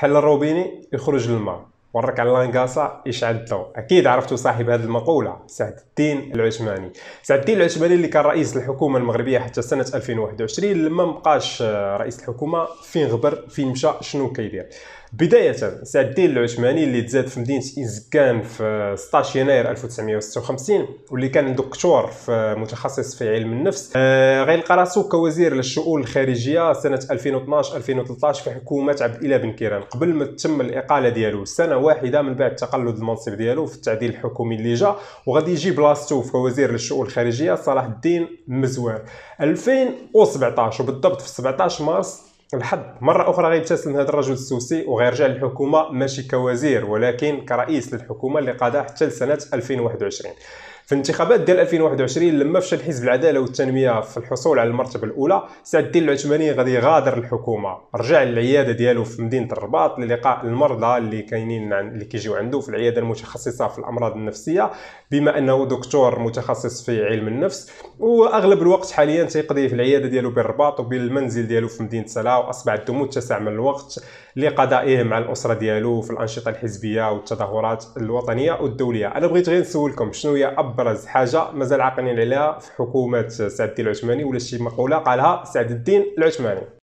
حل الروبيني يخرج للماء ورك على لانكاسا يشعل الضوء اكيد عرفتوا صاحب هذه المقوله سعد الدين العثماني سعد الدين العثماني اللي كان رئيس الحكومه المغربيه حتى سنه 2021 لما مبقاش آه، رئيس الحكومه فين غبر فين مشى شنو كيدير بدايه سعد الدين العثماني اللي تزاد في مدينه ازكان في 16 آه، يناير 1956 واللي كان دكتور في آه، متخصص في علم النفس غير غيلقى راسو كوزير للشؤون الخارجيه سنه 2012 2013 في حكومه عبد الاله بن كيران قبل ما تتم الاقاله ديالو سنه واحده من بعد تقلد المنصب ديالو في التعديل الحكومي اللي جا وغادي يجي بلاصتو في وزير للشؤون الخارجيه صلاح الدين مزوار 2017 وبالضبط في 17 مارس الحد مره اخرى غيبتسم هذا الرجل السوسي وغيرجع للحكومه ماشي كوزير ولكن كرئيس للحكومه اللي قادها حتى لسنه 2021 في الانتخابات ديال 2021 لما فشل حزب العداله والتنميه في الحصول على المرتبه الاولى سعد الدين العثماني غادي يغادر الحكومه رجع للعياده ديالو في مدينه الرباط للقاء المرضى اللي كاينين اللي كيجيو عنده في العياده المتخصصه في الامراض النفسيه بما انه دكتور متخصص في علم النفس واغلب الوقت حاليا تيقضي في العياده ديالو بالرباط وبالمنزل ديالو في مدينه سلا واصبح عنده متسع من الوقت لقضائه مع الاسره ديالو في الانشطه الحزبيه والتظاهرات الوطنيه والدوليه انا بغيت غير نسولكم شنو هي اب ابرز حاجه مازال عاقلين عليها في حكومه سعد الدين العثماني ولا شي مقوله قالها سعد الدين العثماني